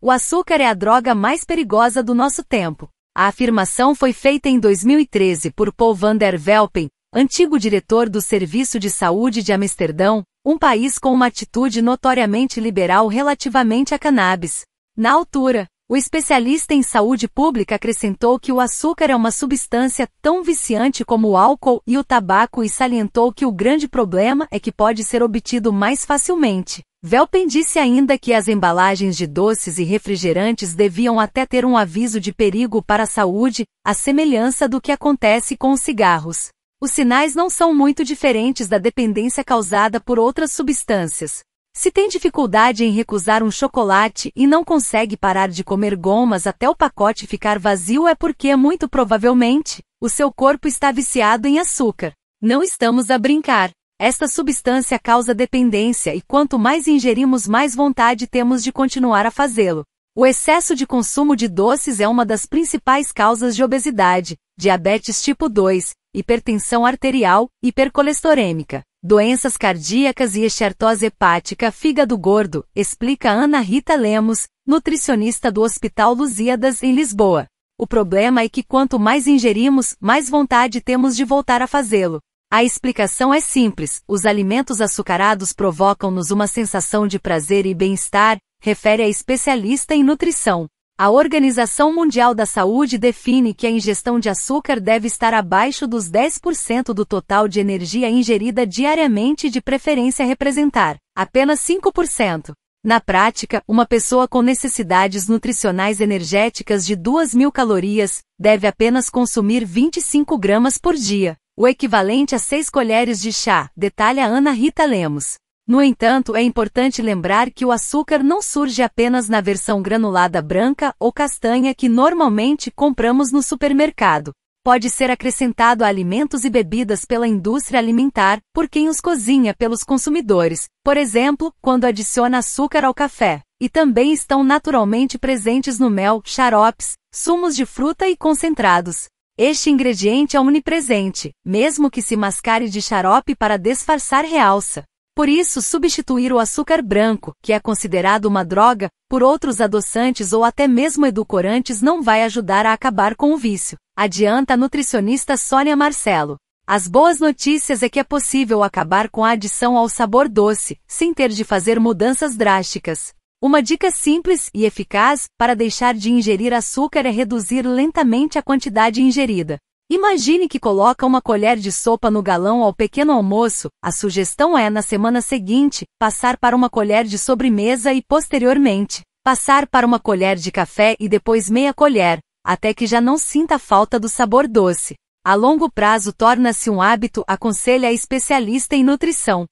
O açúcar é a droga mais perigosa do nosso tempo. A afirmação foi feita em 2013 por Paul van der Velpen, antigo diretor do Serviço de Saúde de Amsterdão, um país com uma atitude notoriamente liberal relativamente à cannabis. Na altura, o especialista em saúde pública acrescentou que o açúcar é uma substância tão viciante como o álcool e o tabaco e salientou que o grande problema é que pode ser obtido mais facilmente. Velpen disse ainda que as embalagens de doces e refrigerantes deviam até ter um aviso de perigo para a saúde, à semelhança do que acontece com os cigarros. Os sinais não são muito diferentes da dependência causada por outras substâncias. Se tem dificuldade em recusar um chocolate e não consegue parar de comer gomas até o pacote ficar vazio é porque, muito provavelmente, o seu corpo está viciado em açúcar. Não estamos a brincar. Esta substância causa dependência e quanto mais ingerimos, mais vontade temos de continuar a fazê-lo. O excesso de consumo de doces é uma das principais causas de obesidade, diabetes tipo 2, hipertensão arterial, hipercolesterêmica, doenças cardíacas e esteatose hepática, fígado gordo, explica Ana Rita Lemos, nutricionista do Hospital Lusíadas em Lisboa. O problema é que quanto mais ingerimos, mais vontade temos de voltar a fazê-lo. A explicação é simples: os alimentos açucarados provocam-nos uma sensação de prazer e bem-estar, refere a especialista em nutrição. A Organização Mundial da Saúde define que a ingestão de açúcar deve estar abaixo dos 10% do total de energia ingerida diariamente, de preferência representar apenas 5%. Na prática, uma pessoa com necessidades nutricionais energéticas de 2.000 calorias deve apenas consumir 25 gramas por dia o equivalente a seis colheres de chá, detalha Ana Rita Lemos. No entanto, é importante lembrar que o açúcar não surge apenas na versão granulada branca ou castanha que normalmente compramos no supermercado. Pode ser acrescentado a alimentos e bebidas pela indústria alimentar, por quem os cozinha pelos consumidores, por exemplo, quando adiciona açúcar ao café. E também estão naturalmente presentes no mel, xaropes, sumos de fruta e concentrados. Este ingrediente é omnipresente, mesmo que se mascare de xarope para disfarçar realça. Por isso, substituir o açúcar branco, que é considerado uma droga, por outros adoçantes ou até mesmo edulcorantes não vai ajudar a acabar com o vício, adianta a nutricionista Sônia Marcelo. As boas notícias é que é possível acabar com a adição ao sabor doce, sem ter de fazer mudanças drásticas. Uma dica simples e eficaz para deixar de ingerir açúcar é reduzir lentamente a quantidade ingerida. Imagine que coloca uma colher de sopa no galão ao pequeno almoço, a sugestão é, na semana seguinte, passar para uma colher de sobremesa e, posteriormente, passar para uma colher de café e depois meia colher, até que já não sinta falta do sabor doce. A longo prazo torna-se um hábito, aconselha a especialista em nutrição.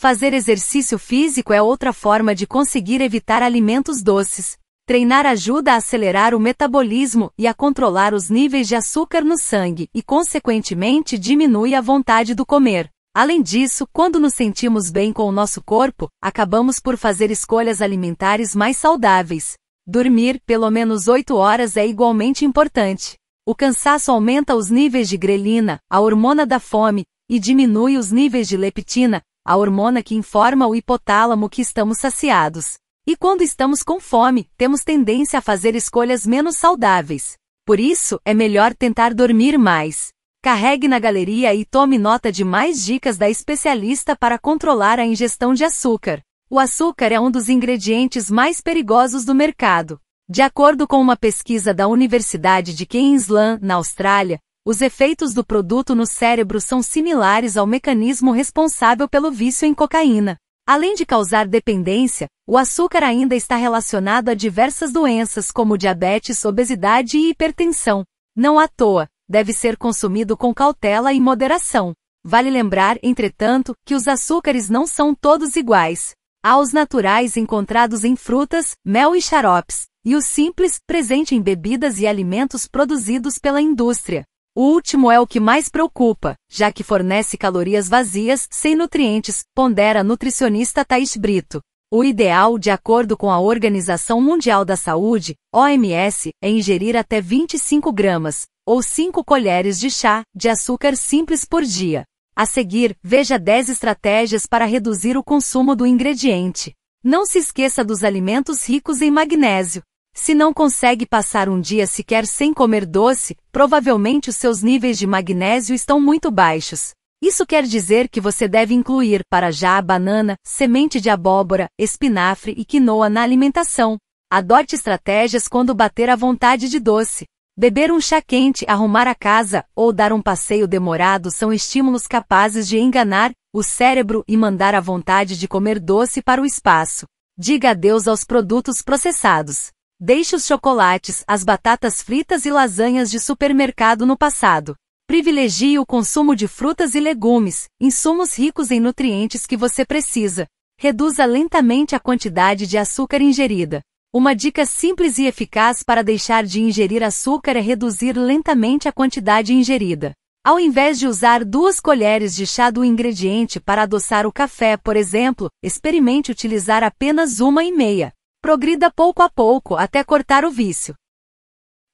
Fazer exercício físico é outra forma de conseguir evitar alimentos doces. Treinar ajuda a acelerar o metabolismo e a controlar os níveis de açúcar no sangue e, consequentemente, diminui a vontade do comer. Além disso, quando nos sentimos bem com o nosso corpo, acabamos por fazer escolhas alimentares mais saudáveis. Dormir pelo menos 8 horas é igualmente importante. O cansaço aumenta os níveis de grelina, a hormona da fome, e diminui os níveis de leptina, a hormona que informa o hipotálamo que estamos saciados. E quando estamos com fome, temos tendência a fazer escolhas menos saudáveis. Por isso, é melhor tentar dormir mais. Carregue na galeria e tome nota de mais dicas da especialista para controlar a ingestão de açúcar. O açúcar é um dos ingredientes mais perigosos do mercado. De acordo com uma pesquisa da Universidade de Queensland, na Austrália, os efeitos do produto no cérebro são similares ao mecanismo responsável pelo vício em cocaína. Além de causar dependência, o açúcar ainda está relacionado a diversas doenças como diabetes, obesidade e hipertensão. Não à toa, deve ser consumido com cautela e moderação. Vale lembrar, entretanto, que os açúcares não são todos iguais. Há os naturais encontrados em frutas, mel e xaropes, e os simples, presente em bebidas e alimentos produzidos pela indústria. O último é o que mais preocupa, já que fornece calorias vazias, sem nutrientes, pondera a nutricionista Thais Brito. O ideal, de acordo com a Organização Mundial da Saúde, OMS, é ingerir até 25 gramas, ou 5 colheres de chá, de açúcar simples por dia. A seguir, veja 10 estratégias para reduzir o consumo do ingrediente. Não se esqueça dos alimentos ricos em magnésio. Se não consegue passar um dia sequer sem comer doce, provavelmente os seus níveis de magnésio estão muito baixos. Isso quer dizer que você deve incluir para já a banana, semente de abóbora, espinafre e quinoa na alimentação. Adote estratégias quando bater a vontade de doce. Beber um chá quente, arrumar a casa ou dar um passeio demorado são estímulos capazes de enganar o cérebro e mandar a vontade de comer doce para o espaço. Diga adeus aos produtos processados. Deixe os chocolates, as batatas fritas e lasanhas de supermercado no passado. Privilegie o consumo de frutas e legumes, insumos ricos em nutrientes que você precisa. Reduza lentamente a quantidade de açúcar ingerida. Uma dica simples e eficaz para deixar de ingerir açúcar é reduzir lentamente a quantidade ingerida. Ao invés de usar duas colheres de chá do ingrediente para adoçar o café, por exemplo, experimente utilizar apenas uma e meia. Progrida pouco a pouco até cortar o vício.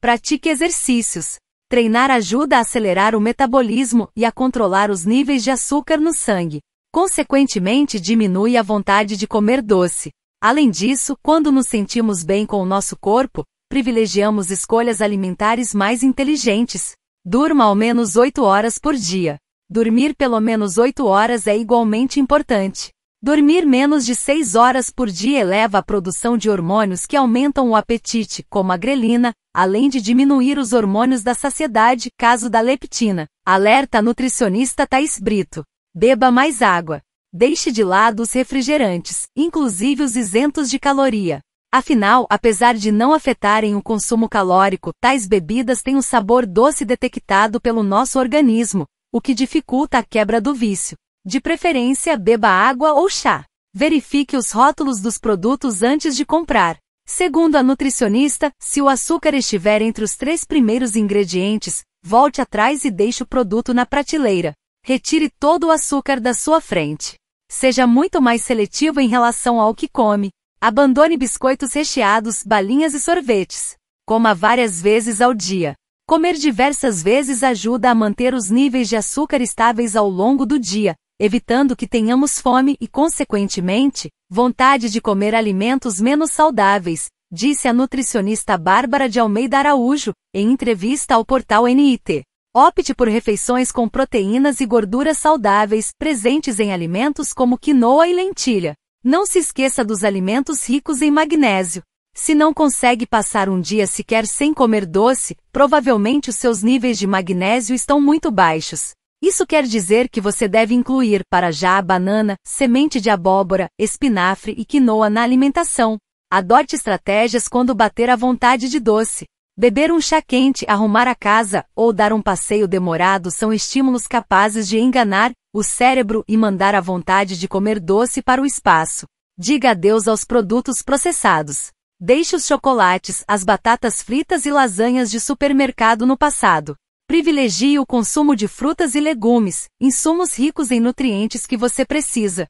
Pratique exercícios. Treinar ajuda a acelerar o metabolismo e a controlar os níveis de açúcar no sangue. Consequentemente, diminui a vontade de comer doce. Além disso, quando nos sentimos bem com o nosso corpo, privilegiamos escolhas alimentares mais inteligentes. Durma ao menos 8 horas por dia. Dormir pelo menos 8 horas é igualmente importante. Dormir menos de 6 horas por dia eleva a produção de hormônios que aumentam o apetite, como a grelina, além de diminuir os hormônios da saciedade, caso da leptina. Alerta a nutricionista Thais Brito. Beba mais água. Deixe de lado os refrigerantes, inclusive os isentos de caloria. Afinal, apesar de não afetarem o consumo calórico, tais bebidas têm um sabor doce detectado pelo nosso organismo, o que dificulta a quebra do vício. De preferência, beba água ou chá. Verifique os rótulos dos produtos antes de comprar. Segundo a nutricionista, se o açúcar estiver entre os três primeiros ingredientes, volte atrás e deixe o produto na prateleira. Retire todo o açúcar da sua frente. Seja muito mais seletivo em relação ao que come. Abandone biscoitos recheados, balinhas e sorvetes. Coma várias vezes ao dia. Comer diversas vezes ajuda a manter os níveis de açúcar estáveis ao longo do dia, evitando que tenhamos fome e, consequentemente, vontade de comer alimentos menos saudáveis, disse a nutricionista Bárbara de Almeida Araújo, em entrevista ao portal NIT. Opte por refeições com proteínas e gorduras saudáveis, presentes em alimentos como quinoa e lentilha. Não se esqueça dos alimentos ricos em magnésio. Se não consegue passar um dia sequer sem comer doce, provavelmente os seus níveis de magnésio estão muito baixos. Isso quer dizer que você deve incluir para já a banana, semente de abóbora, espinafre e quinoa na alimentação. Adote estratégias quando bater a vontade de doce. Beber um chá quente, arrumar a casa ou dar um passeio demorado são estímulos capazes de enganar o cérebro e mandar a vontade de comer doce para o espaço. Diga adeus aos produtos processados. Deixe os chocolates, as batatas fritas e lasanhas de supermercado no passado. Privilegie o consumo de frutas e legumes, insumos ricos em nutrientes que você precisa.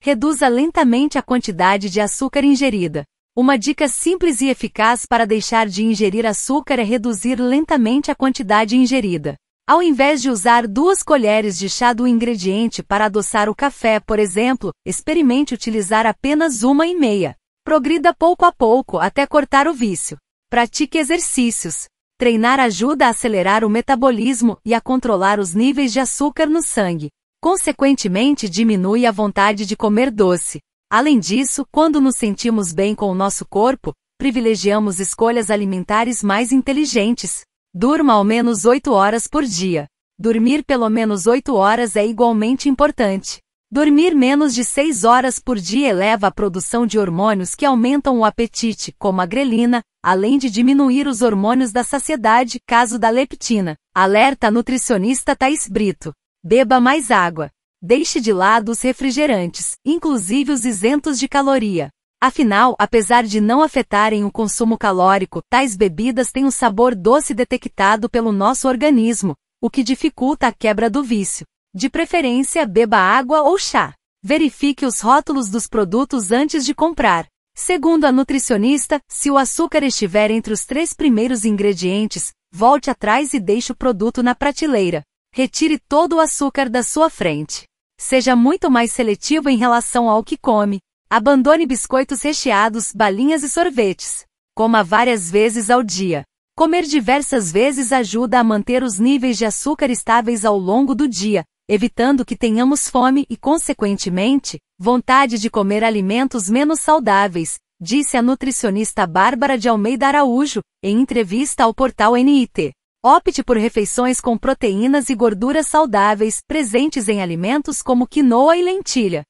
Reduza lentamente a quantidade de açúcar ingerida. Uma dica simples e eficaz para deixar de ingerir açúcar é reduzir lentamente a quantidade ingerida. Ao invés de usar duas colheres de chá do ingrediente para adoçar o café, por exemplo, experimente utilizar apenas uma e meia. Progrida pouco a pouco até cortar o vício. Pratique exercícios, Treinar ajuda a acelerar o metabolismo e a controlar os níveis de açúcar no sangue. Consequentemente, diminui a vontade de comer doce. Além disso, quando nos sentimos bem com o nosso corpo, privilegiamos escolhas alimentares mais inteligentes. Durma ao menos 8 horas por dia. Dormir pelo menos 8 horas é igualmente importante. Dormir menos de 6 horas por dia eleva a produção de hormônios que aumentam o apetite, como a grelina, além de diminuir os hormônios da saciedade, caso da leptina. Alerta a nutricionista Thais Brito. Beba mais água. Deixe de lado os refrigerantes, inclusive os isentos de caloria. Afinal, apesar de não afetarem o consumo calórico, tais bebidas têm um sabor doce detectado pelo nosso organismo, o que dificulta a quebra do vício. De preferência, beba água ou chá. Verifique os rótulos dos produtos antes de comprar. Segundo a nutricionista, se o açúcar estiver entre os três primeiros ingredientes, volte atrás e deixe o produto na prateleira. Retire todo o açúcar da sua frente. Seja muito mais seletivo em relação ao que come. Abandone biscoitos recheados, balinhas e sorvetes. Coma várias vezes ao dia. Comer diversas vezes ajuda a manter os níveis de açúcar estáveis ao longo do dia, evitando que tenhamos fome e, consequentemente, vontade de comer alimentos menos saudáveis, disse a nutricionista Bárbara de Almeida Araújo, em entrevista ao portal NIT. Opte por refeições com proteínas e gorduras saudáveis presentes em alimentos como quinoa e lentilha.